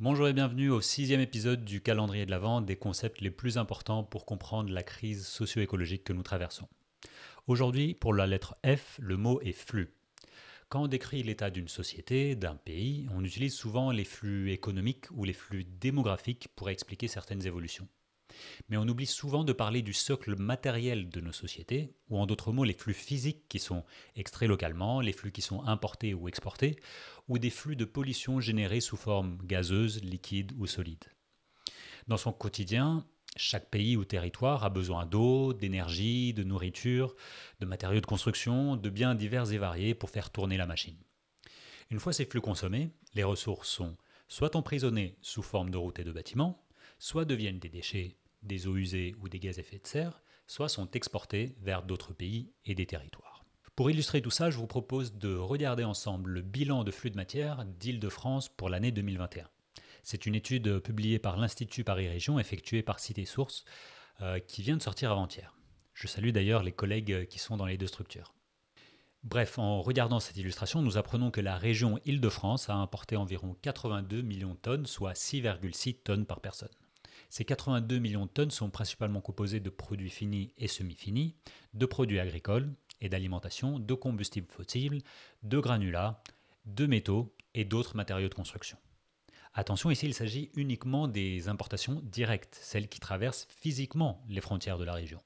Bonjour et bienvenue au sixième épisode du calendrier de vente des concepts les plus importants pour comprendre la crise socio-écologique que nous traversons. Aujourd'hui, pour la lettre F, le mot est flux. Quand on décrit l'état d'une société, d'un pays, on utilise souvent les flux économiques ou les flux démographiques pour expliquer certaines évolutions. Mais on oublie souvent de parler du socle matériel de nos sociétés, ou en d'autres mots les flux physiques qui sont extraits localement, les flux qui sont importés ou exportés, ou des flux de pollution générés sous forme gazeuse, liquide ou solide. Dans son quotidien, chaque pays ou territoire a besoin d'eau, d'énergie, de nourriture, de matériaux de construction, de biens divers et variés pour faire tourner la machine. Une fois ces flux consommés, les ressources sont soit emprisonnées sous forme de routes et de bâtiments, soit deviennent des déchets des eaux usées ou des gaz à effet de serre, soit sont exportés vers d'autres pays et des territoires. Pour illustrer tout ça, je vous propose de regarder ensemble le bilan de flux de matière d'Île-de-France pour l'année 2021. C'est une étude publiée par l'Institut Paris Région effectuée par Cité Source euh, qui vient de sortir avant-hier. Je salue d'ailleurs les collègues qui sont dans les deux structures. Bref, en regardant cette illustration, nous apprenons que la région Île-de-France a importé environ 82 millions de tonnes, soit 6,6 tonnes par personne. Ces 82 millions de tonnes sont principalement composées de produits finis et semi-finis, de produits agricoles et d'alimentation, de combustibles fossiles, de granulats, de métaux et d'autres matériaux de construction. Attention, ici il s'agit uniquement des importations directes, celles qui traversent physiquement les frontières de la région.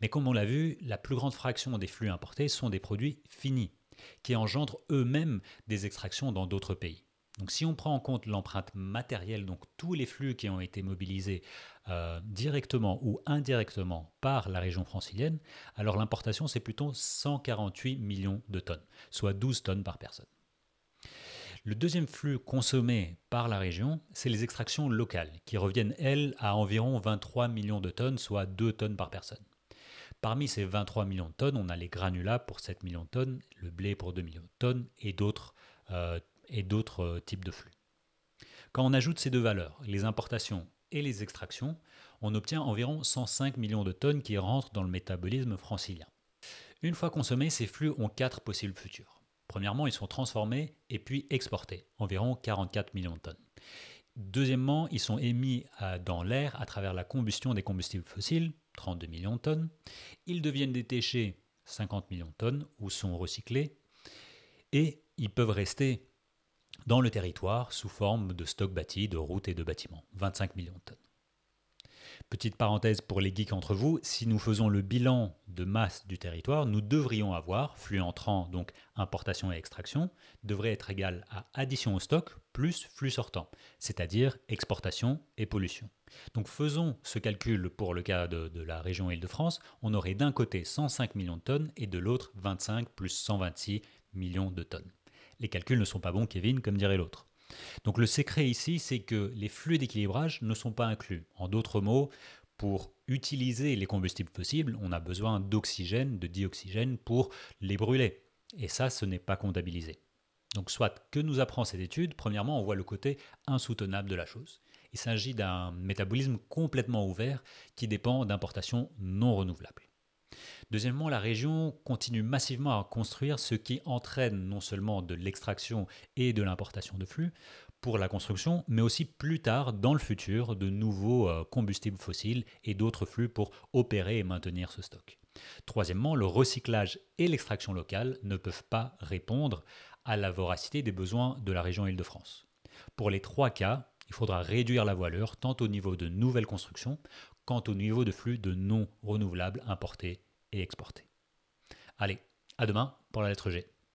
Mais comme on l'a vu, la plus grande fraction des flux importés sont des produits finis, qui engendrent eux-mêmes des extractions dans d'autres pays. Donc si on prend en compte l'empreinte matérielle, donc tous les flux qui ont été mobilisés euh, directement ou indirectement par la région francilienne, alors l'importation c'est plutôt 148 millions de tonnes, soit 12 tonnes par personne. Le deuxième flux consommé par la région, c'est les extractions locales, qui reviennent, elles, à environ 23 millions de tonnes, soit 2 tonnes par personne. Parmi ces 23 millions de de de tonnes, tonnes, tonnes on a les granulats pour pour 7 millions millions le blé 2 et d'autres euh, et d'autres euh, types de flux. Quand on ajoute ces deux valeurs, les importations et les extractions, on obtient environ 105 millions de tonnes qui rentrent dans le métabolisme francilien. Une fois consommés, ces flux ont quatre possibles futurs. Premièrement, ils sont transformés et puis exportés, environ 44 millions de tonnes. Deuxièmement, ils sont émis euh, dans l'air à travers la combustion des combustibles fossiles, 32 millions de tonnes. Ils deviennent des 50 millions de tonnes, ou sont recyclés. Et ils peuvent rester dans le territoire sous forme de stocks bâti, de routes et de bâtiments. 25 millions de tonnes. Petite parenthèse pour les geeks entre vous, si nous faisons le bilan de masse du territoire, nous devrions avoir, flux entrant, donc importation et extraction, devrait être égal à addition au stock plus flux sortant, c'est-à-dire exportation et pollution. Donc faisons ce calcul pour le cas de, de la région Île-de-France, on aurait d'un côté 105 millions de tonnes et de l'autre 25 plus 126 millions de tonnes. Les calculs ne sont pas bons, Kevin, comme dirait l'autre. Donc le secret ici, c'est que les flux d'équilibrage ne sont pas inclus. En d'autres mots, pour utiliser les combustibles possibles, on a besoin d'oxygène, de dioxygène pour les brûler. Et ça, ce n'est pas comptabilisé. Donc soit, que nous apprend cette étude Premièrement, on voit le côté insoutenable de la chose. Il s'agit d'un métabolisme complètement ouvert qui dépend d'importations non renouvelables. Deuxièmement, la région continue massivement à construire ce qui entraîne non seulement de l'extraction et de l'importation de flux pour la construction, mais aussi plus tard, dans le futur, de nouveaux euh, combustibles fossiles et d'autres flux pour opérer et maintenir ce stock. Troisièmement, le recyclage et l'extraction locale ne peuvent pas répondre à la voracité des besoins de la région Île-de-France. Pour les trois cas, il faudra réduire la voilure tant au niveau de nouvelles constructions qu'au niveau de flux de non renouvelables importés et exportés. Allez, à demain pour la lettre G.